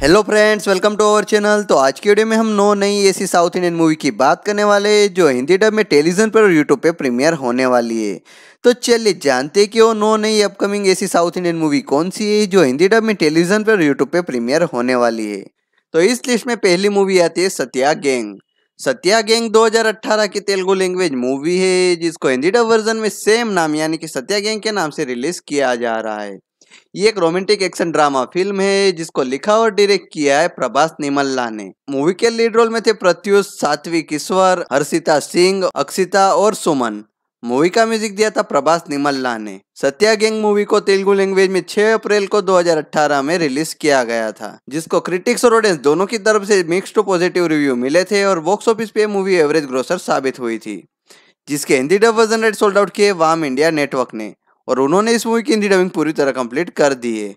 hello friends welcome to our channel तो आज की वीडियो में हम नौ नई ऐसी साउथ इंडियन मूवी की बात करने वाले हैं जो हिंदी डब में टेलीविजन पर और यूट्यूब पे प्रीमियर होने वाली है तो चलिए जानते हैं कि वो नौ नई अपकमिंग ऐसी साउथ इंडियन मूवी कौन सी है जो हिंदी डब में टेलीविजन पर और यूट्यूब पे प्रीमियर होने वाली है तो इस लिस्ट में पहली मूवी आती है सत्या गैंग सत्या गैंग 2018 की तेलुगु लैंग्वेज मूवी है जिसको हिंदी डब वर्जन में सेम नाम यानी कि सत्या गैंग के नाम से रिलीज किया जा रहा है ये एक रोमांटिक एक्शन ड्रामा फिल्म है जिसको लिखा और डायरेक्ट किया है प्रभास निमल्ला ने मूवी के लीड रोल में थे प्रत्युष सात्विक ईश्वर हर्षिता सिंह अक्षिता और सुमन मूवी का म्यूजिक दिया था प्रभास निमल्ला ने सत्या गैंग मूवी को तेलुगु लैंग्वेज में 6 अप्रैल को 2018 में रिलीज किया गया था जिसको क्रिटिक्स और ऑडियंस दोनों की तरफ से मिक्स टू पॉजिटिव रिव्यू मिले थे और बॉक्स ऑफिस पे मूवी एवरेज ग्रोसर साबित हुई थी जिसके Hindi dub version rate sold out किए वाम इंडिया नेटवर्क ने और उन्होंने इस मूवी की हिंदी डबिंग पूरी तरह कंप्लीट कर दी है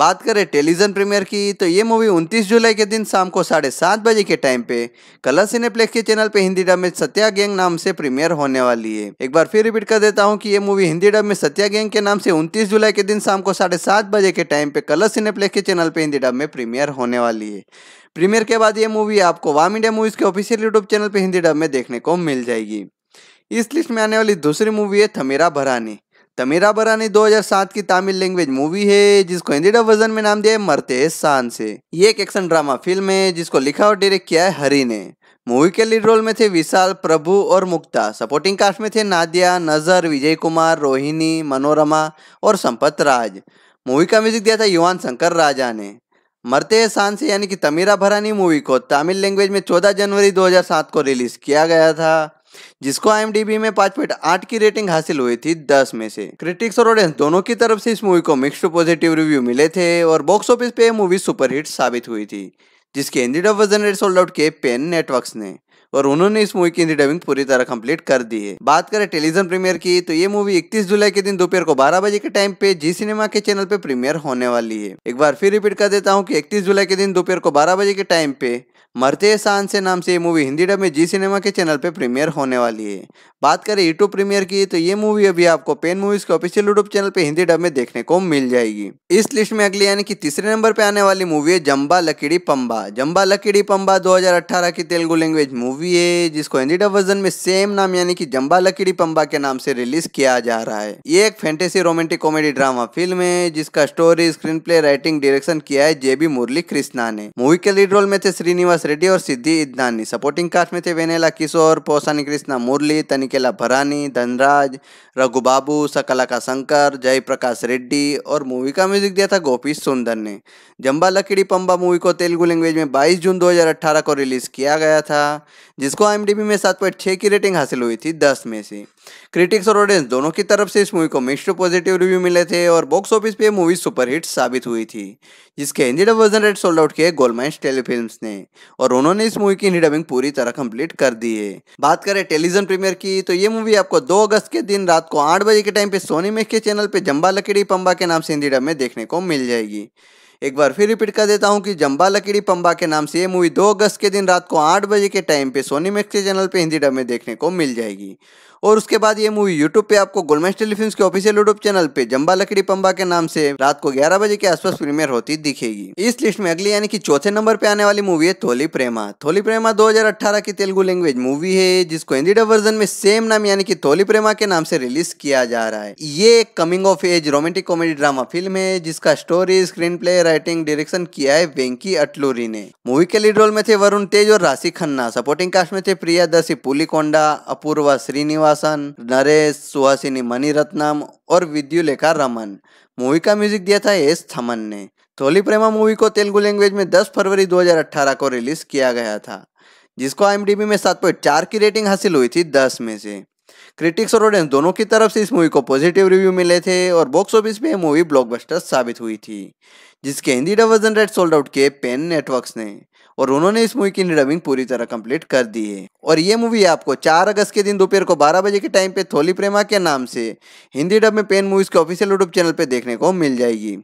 बात करें टेलीविजन प्रीमियर की तो ये मूवी 29 जुलाई के दिन शाम को साढ़े सात बजे के टाइम पे कलर सिनेप्लेक्स के चैनल पे हिंदी डब में सत्या गैंग नाम से प्रीमियर होने वाली है एक बार फिर रिपीट कर देता हूँ कि ये मूवी हिंदी डब में सत्या गैंग के नाम से 29 जुलाई के दिन शाम को साढ़े सात बजे के टाइम पे कलर सिनेप्लेक्स के चैनल पे हिंदी डब में प्रीमियर होने वाली है प्रीमियर के बाद ये मूवी आपको वाम इंडिया मूवीज के ऑफिशियल यूट्यूब चैनल पर हिंदी डब में देखने को मिल जाएगी इस लिस्ट में आने वाली दूसरी मूवी है थमेरा भरानी तमीरा बरा ने 2007 की तमिल लैंग्वेज मूवी है जिसको हिंदी डब वर्जन में नाम दिया है मरते है शान से ये एक एक्शन ड्रामा फिल्म है जिसको लिखा और डायरेक्ट किया है हरी ने मूवी के लीड रोल में थे विशाल प्रभु और मुक्ता सपोर्टिंग कास्ट में थे नादिया नजर विजय कुमार रोहिणी मनोरमा और संपत राज मूवी का म्यूजिक दिया था युवान शंकर राजा ने मरते है शान से यानी कि तमीरा भरानी मूवी को तमिल लैंग्वेज में 14 जनवरी 2007 को रिलीज किया गया था जिसको आई में पाँच पॉइंट आठ की रेटिंग हासिल हुई थी दस में से क्रिटिक्स और ऑडियंस दोनों की तरफ से इस मूवी को मिक्स्ड पॉजिटिव रिव्यू मिले थे और बॉक्स ऑफिस पे मूवी सुपरहिट साबित हुई थी जिसके एंडेड ऑफ वजन सोल्ड आउट के पेन नेटवर्क ने और उन्होंने इस मूवी की हिंदी डबिंग पूरी तरह कंप्लीट कर दी है बात करें टेलीविजन प्रीमियर की तो ये मूवी इकतीस जुलाई के दिन दोपहर को बारह बजे के टाइम पे जी सिनेमा के चैनल पे प्रीमियर होने वाली है एक बार फिर रिपीट कर देता हूँ की इकतीस जुलाई के दिन दोपहर को बारह बजे के टाइम पे मरते सान से नाम से ये मूवी हिंदी डब में जी सिनेमा के चैनल पे प्रीमियर होने वाली है बात करें यूट्यूब प्रीमियर की तो ये मूवी अभी आपको पेन मूवीज के ऑफिशियल यूट्यूब चैनल पे हिंदी डब में देखने को मिल जाएगी इस लिस्ट में अगली यानी कि तीसरे नंबर पे आने वाली मूवी है जम्बा लकीड़ी पम्बा जम्बा लकीड़ी पम्बा दो की तेलुगु लैंग्वेज मूवी भी है जिसको एंडिडा वर्जन में सेम नाम यानी कि जम्बा लकड़ी पंबा के नाम से रिलीज किया जा रहा है ये एक fantasy romantic comedy drama film है जिसका story screenplay writing direction किया है जेबी मुरली कृष्णा ने मूवी के लीड रोल में थे श्रीनिवास रेड्डी और सिद्धि इदनानी सपोर्टिंग कास्ट में थे वेनेला किशोर पोसानी कृष्णा मुरली तनिकेला भरानी धनराज रघु बाबू सकलाका शंकर जयप्रकाश रेड्डी और मूवी का म्यूजिक दिया था गोपी सुंदर ने जम्बा लकड़ी पंबा मूवी को तेलुगु लैंग्वेज में 22 जून 2018 को रिलीज किया गया था जिसको आई में सात पॉइंट छः की रेटिंग हासिल हुई थी दस में से क्रिटिक्स और ऑडियंस दोनों की तरफ से इस मूवी को मिक्स्ड पॉजिटिव रिव्यू मिले थे और बॉक्स ऑफिस पे मूवी सुपरहिट साबित हुई थी जिसके Hindi dub version rate sold out किए गोलमाइंस टेलीफिल्म ने और उन्होंने इस मूवी की हिंदी डबिंग पूरी तरह कम्प्लीट कर दी है बात करें टेलीविजन प्रीमियर की तो ये मूवी आपको दो अगस्त के दिन रात को आठ बजे के टाइम पे सोनी मैक्स के चैनल पर जम्बा लकड़ी पंबा के नाम से हिंदी डब में देखने को मिल जाएगी एक बार फिर रिपीट कर देता हूँ कि जम्बा लकड़ी पंबा के नाम से ये मूवी दो अगस्त के दिन रात को आठ बजे के टाइम पे सोनी मैक्स के चैनल पे हिंदी डब में देखने को मिल जाएगी और उसके बाद ये मूवी यूट्यूब पे आपको गोलमेज टेलीफिल्म के ऑफिशियल यूट्यूब चैनल पे जम्बा लकड़ी पंबा के नाम से रात को ग्यारह बजे के आसपास प्रीमियर होती दिखेगी इस लिस्ट में अगली यानी कि चौथे नंबर पे आने वाली मूवी है थोली प्रेमा थोली प्रेमा दो की तेलुगु लैंग्वेज मूवी है जिसको हिंदी डब वर्जन में सेम नाम यानी कि थोली प्रेमा के नाम से रिलीज किया जा रहा है ये एक coming of age romantic comedy drama film है जिसका story screenplay writing direction किया है वेंकी अटलूरी ने मूवी के लीड रोल में थे वरुण तेज और राशि खन्ना सपोर्टिंग कास्ट में थे प्रिया दसी पुलिकोंडा अपूर्वा श्रीनिवासन नरेश सुहासिनी मणिरत्नम और विद्युलेखा रमन मूवी का म्यूजिक दिया था एस थमन ने थोली प्रेमा मूवी को तेलुगु लैंग्वेज में 10 फरवरी 2018 को रिलीज किया गया था जिसको आईएमडीबी में 7.4 की रेटिंग हासिल हुई थी 10 में से क्रिटिक्स और ऑडियंस दोनों की तरफ से इस मूवी को पॉजिटिव रिव्यू मिले थे और बॉक्स ऑफिस में मूवी ब्लॉकबस्टर साबित हुई थी जिसके हिंदी डबर्जन रेड रेट सोल्ड आउट किए पेन नेटवर्क्स ने और उन्होंने इस मूवी की डबिंग पूरी तरह कंप्लीट कर दी है और ये मूवी आपको चार अगस्त के दिन दोपहर को बारह बजे के टाइम पे थोली प्रेमा के नाम से हिंदी डब में पेन मूवीज के ऑफिशियल यूट्यूब चैनल पर देखने को मिल जाएगी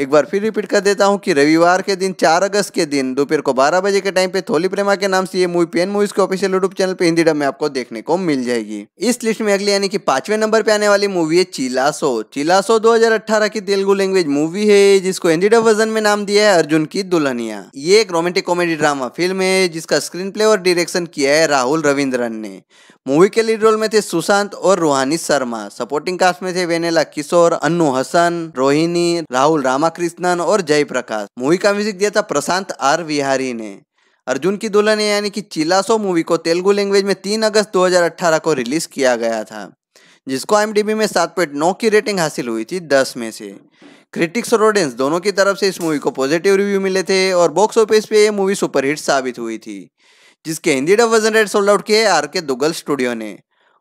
एक बार फिर रिपीट कर देता हूँ कि रविवार के दिन चार अगस्त के दिन दोपहर को बारह बजे के टाइम पे थोली प्रेमा के नाम से ये मूवी पेन मूवीज के ऑफिशियल यूट्यूब चैनल पर हिंदी डब में आपको देखने को मिल जाएगी इस लिस्ट में अगली यानी कि पांचवें नंबर पे आने वाली मूवी है चिलासो चिलासो दो की तेलुगु लैंग्वेज मूवी है जिसको हिंदी डब वर्जन में नाम दिया है अर्जुन की दुल्हनिया ये एक रोमांटिक कॉमेडी ड्रामा फिल्म है जिसका स्क्रीन प्ले और डायरेक्शन किया है राहुल रविंद्रन ने मूवी के लीड रोल में थे सुशांत और रूहानी शर्मा सपोर्टिंग कास्ट में थे वेनेला किशोर अन्नु हसन रोहिणी राहुल रामाकृष्णन और जयप्रकाश मूवी का म्यूजिक दिया था प्रशांत आर विहारी ने अर्जुन की दुल्हन यानी कि चिलासो मूवी को तेलुगु लैंग्वेज में 3 अगस्त 2018 को रिलीज किया गया था जिसको आई में सात पॉइंट नौ की रेटिंग हासिल हुई थी दस में से क्रिटिक्स और ऑडियंस दोनों की तरफ से इस मूवी को पॉजिटिव रिव्यू मिले थे और बॉक्स ऑफिस पे ये मूवी सुपरहिट साबित हुई थी जिसके Hindi dub version rights sold out किए आर के दुगल स्टूडियो ने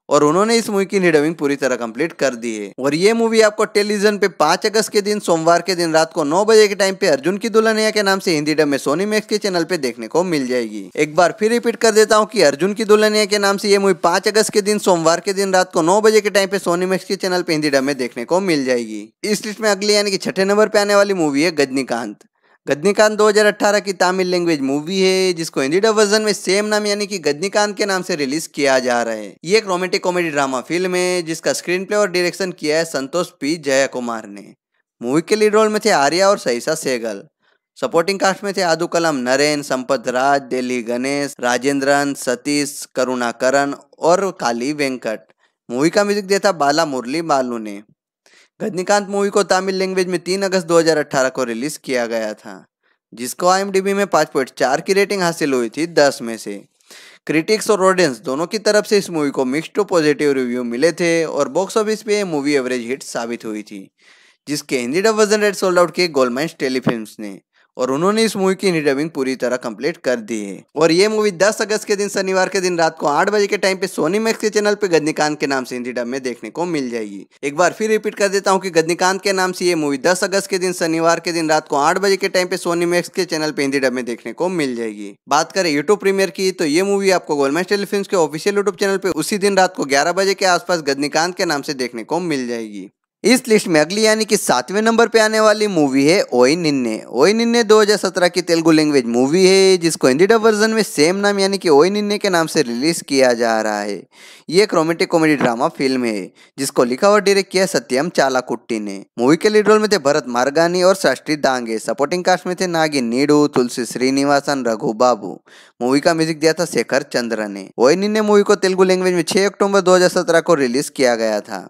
और उन्होंने इस मूवी की रिडविंग पूरी तरह कंप्लीट कर दी है और ये मूवी आपको टेलीविजन पे पांच अगस्त के दिन सोमवार के दिन रात को नौ बजे के टाइम पे अर्जुन की दुल्हनिया के नाम से हिंदी डब में सोनी मैक्स के चैनल पे देखने को मिल जाएगी एक बार फिर रिपीट कर देता हूँ की अर्जुन की दुल्हनिया के नाम से ये मूवी पांच अगस्त के दिन सोमवार के दिन रात को नौ बजे के टाइम पे सोनी मैक्स के चैनल पे हिंदी डब में देखने को मिल जाएगी इस लिस्ट में अगली यानी कि छठे नंबर पे आने वाली मूवी है गजनीकांत गदनीकांत 2018 की तमिल लैंग्वेज मूवी है जिसको हिंदी डब वर्जन में सेम नाम यानी कि गदनीकांत के नाम से रिलीज किया जा रहा है ये एक रोमांटिक कॉमेडी ड्रामा फिल्म है जिसका स्क्रीन प्ले और डायरेक्शन किया है संतोष पी जया कुमार ने मूवी के लीड रोल में थे आर्या और सहीसा सेगल सपोर्टिंग कास्ट में थे आदु कलम नरेन संपत राज दिल्ली गणेश राजेंद्रन सतीश करुणाकरण और काली वेंकट मूवी का म्यूजिक दिया था बाला मुरली बालू ने गजनीकांत मूवी को तमिल लैंग्वेज में 3 अगस्त 2018 को रिलीज किया गया था जिसको आई में पाँच पॉइंट चार की रेटिंग हासिल हुई थी दस में से क्रिटिक्स और ऑडियंस दोनों की तरफ से इस मूवी को मिक्स टू पॉजिटिव रिव्यू मिले थे और बॉक्स ऑफिस पे मूवी एवरेज हिट साबित हुई थी जिसके Hindi dub version rights sold out किए गोलमैन टेलीफिल्म ने और उन्होंने इस मूवी की डबिंग पूरी तरह कंप्लीट कर दी है और ये मूवी 10 अगस्त के दिन शनिवार के दिन रात को 8 बजे के टाइम पे सोनी मैक्स के चैनल पे गजनीकांत के नाम से हिंदी डब में देखने को मिल जाएगी एक बार फिर रिपीट कर देता हूँ कि गजनीकांत के नाम से ये मूवी दस अगस्त के दिन शनिवार के दिन रात को आठ बजे के टाइम पे सोनी मैक्स के चैनल पे हिंदी डब में देखने को मिल जाएगी बात करें यूट्यूब प्रीमियर की तो ये मूवी आपको गोलमेज टेलीफिल्म के ऑफिशियल यूट्यूब चैनल पे उसी दिन रात को ग्यारह बजे के आसपास गजनीकांत के नाम से देखने को मिल जाएगी इस लिस्ट में अगली यानी कि सातवें नंबर पे आने वाली मूवी है ओई निन्ने ओई निन्ने 2017 की तेलुगु लैंग्वेज मूवी है जिसको हिंदी डब वर्जन में सेम नाम यानी कि ओई निन्ने के नाम से रिलीज किया जा रहा है ये एक रोमांटिक कॉमेडी ड्रामा फिल्म है जिसको लिखा और डायरेक्ट किया सत्यम चालाकुट्टी ने मूवी के लीड रोल में थे भरत मार्गानी और शास्त्री दांगे सपोर्टिंग कास्ट में थे नागी नीडू तुलसी श्रीनिवासन रघु बाबू मूवी का म्यूजिक दिया था शेखर चंद्र ने ओएनी ने मूवी को तेलुगु लैंग्वेज में 6 अक्टूबर 2017 को रिलीज किया गया था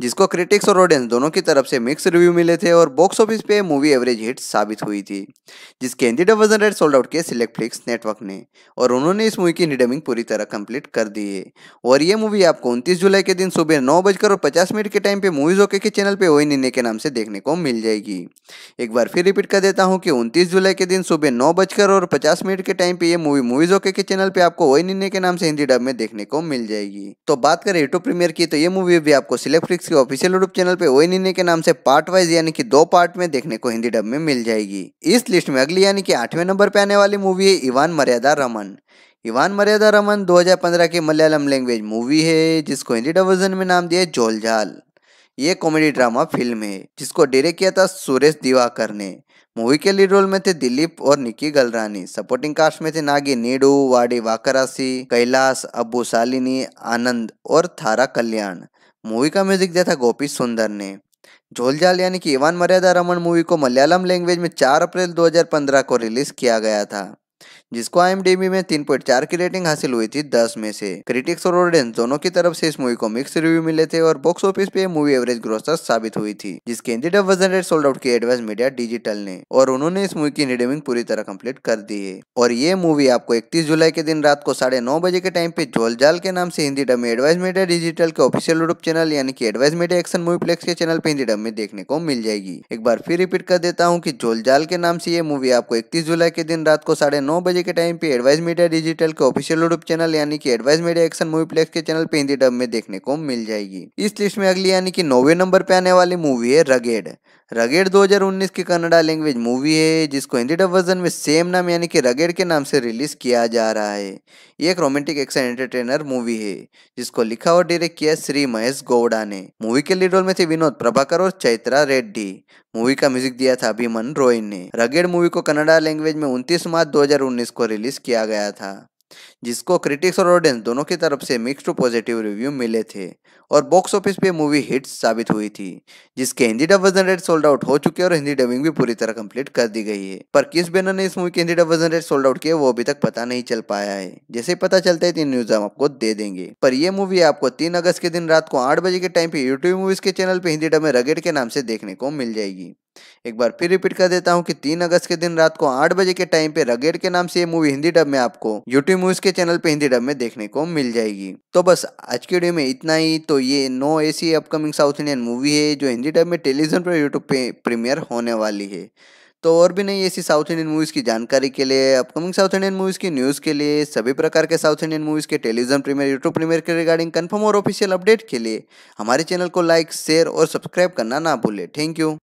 जिसको क्रिटिक्स और ऑडियंस दोनों की तरफ से मिक्स रिव्यू मिले थे और बॉक्स ऑफिस पे मूवी एवरेज हिट साबित हुई थी जिसके Hindi dub rights sold out किए सिलेक्टफ्लिक्स नेटवर्क ने और उन्होंने इस मूवी की निडमिंग पूरी तरह कंप्लीट कर दी है और ये मूवी आपको उनतीस जुलाई के दिन सुबह नौ बजकर और पचास मिनट के टाइम पे मूवीज ओके के चैनल पे ओ निन्ने के नाम से देखने को मिल जाएगी एक बार फिर रिपीट कर देता हूँ कि उनतीस जुलाई के दिन सुबह नौ बजकर और पचास मिनट के टाइम पे ये मूवी मूवीज ओके के चैनल पे आपको वही निन्ने के नाम से हिंदी डब में देखने को मिल जाएगी तो बात करें यूट्यूब प्रीमियर की तो ये मूवी भी आपको सिलेक्ट्रिक्स के ऑफिशियल यूट्यूब चैनल पे वही निन्ने के नाम से पार्ट वाइज यानी कि दो पार्ट में देखने को हिंदी डब में मिल जाएगी इस लिस्ट में अगली यानी कि आठवें नंबर पे आने वाली मूवी है इवान मर्यादा रमन इवान मर्यादा रमन 2015 की मलयालम लैंग्वेज मूवी है जिसको हिंदी डबर्जन में नाम दिया जोलझाल ये कॉमेडी ड्रामा फिल्म है जिसको डायरेक्ट किया था सुरेश दिवाकर ने मूवी के लीड रोल में थे दिलीप और निकी गलरानी सपोर्टिंग कास्ट में थे नागी नीडू वाडी वाकरासी कैलाश अबू शालिनी आनंद और थारा कल्याण मूवी का म्यूजिक दिया था गोपी सुंदर ने झोलझाल यानी कि इवान मर्यादा रमन मूवी को मलयालम लैंग्वेज में 4 अप्रैल 2015 को रिलीज किया गया था जिसको आई में 3.4 की रेटिंग हासिल हुई थी 10 में से क्रिटिक्स और ऑडियंस दोनों की तरफ से इस मूवी को मिक्स रिव्यू मिले थे और बॉक्स ऑफिस पे मूवी एवरेज ग्रोसर साबित हुई थी जिसके Hindi dub version rate sold out की एडवांस मीडिया डिजिटल ने और उन्होंने इस मूवी की रिडीमिंग पूरी तरह कम्प्लीट कर दी है और ये मूवी आपको इकतीस जुलाई के दिन रात को साढ़े बजे के टाइम पे झोलझाल के नाम से हिंदी डब में एडवाइस मीडिया डिजिटल के ऑफिशियल यूट्यूब चैनल यानी कि advice media action movieplex के चैनल पे हिंदी डब में देखने को मिल जाएगी एक बार फिर रिपीट कर देता हूँ की झोलझाल के नाम से ये मूवी आपको इकतीस जुलाई के दिन रात को साढ़े नौ बजे के टाइम पे एडवाइस मीडिया डिजिटल के ऑफिशियल यूट्यूब चैनल यानी कि advice media action movieplex के चैनल पे हिंदी डब में देखने को मिल जाएगी इस लिस्ट में अगली यानी कि नौवे नंबर पे आने वाली मूवी है रगेड रगेड 2019 की कन्नडा लैंग्वेज मूवी है जिसको हिंदी डब वर्जन में सेम नाम यानी कि रगेड के नाम से रिलीज किया जा रहा है ये एक रोमांटिक एक्शन एंटरटेनर मूवी है जिसको लिखा और डायरेक्ट किया श्री महेश गौड़ा ने मूवी के लीड रोल में थे विनोद प्रभाकर और चैत्रा रेड्डी मूवी का म्यूजिक दिया था अभिमन रॉय ने रगेड मूवी को कन्नडा लैंग्वेज में उनतीस मार्च दो को रिलीज किया गया था जिसको क्रिटिक्स और ऑडियंस दोनों की तरफ से मिक्स टू पॉजिटिव रिव्यू मिले थे और बॉक्स ऑफिस पे मूवी हिट साबित हुई थी जिसके Hindi dub version rate sold out हो चुके और हिंदी डबिंग भी पूरी तरह कंप्लीट कर दी गई है पर किस बैनर ने इस मूवी के Hindi dub version rate sold out किया वो अभी तक पता नहीं चल पाया है जैसे ही पता चलता है तीन न्यूज हम आपको दे देंगे पर यह मूवी आपको तीन अगस्त के दिन रात को आठ बजे के टाइम पे यूट्यूब मूवीज के चैनल पे हिंदी डब में रगेट के नाम से देखने को मिल जाएगी एक बार फिर रिपीट कर देता हूँ कि तीन अगस्त के दिन रात को आठ बजे के टाइम पे रगेर के नाम से ये मूवी हिंदी डब में आपको यूट्यूब मूवीज के चैनल पे हिंदी डब में देखने को मिल जाएगी तो बस आज की वीडियो में इतना ही तो ये नो ऐसी अपकमिंग साउथ इंडियन मूवी है जो हिंदी डब में टेलीविजन पर यूट्यूब पे प्रीमियर होने वाली है तो और भी नई ऐसी साउथ इंडियन मूवीज़ की जानकारी के लिए अपकमिंग साउथ इंडियन मूवीज़ की न्यूज़ के लिए सभी प्रकार के साउथ इंडियन मूवीज़ के टेलीविजन प्रीमियर यूट्यूब प्रीमियर के रिगार्डिंग कंफर्म और ऑफिशियल अपडेट के लिए हमारे चैनल को लाइक शेयर और सब्सक्राइब करना ना भूलें थैंक यू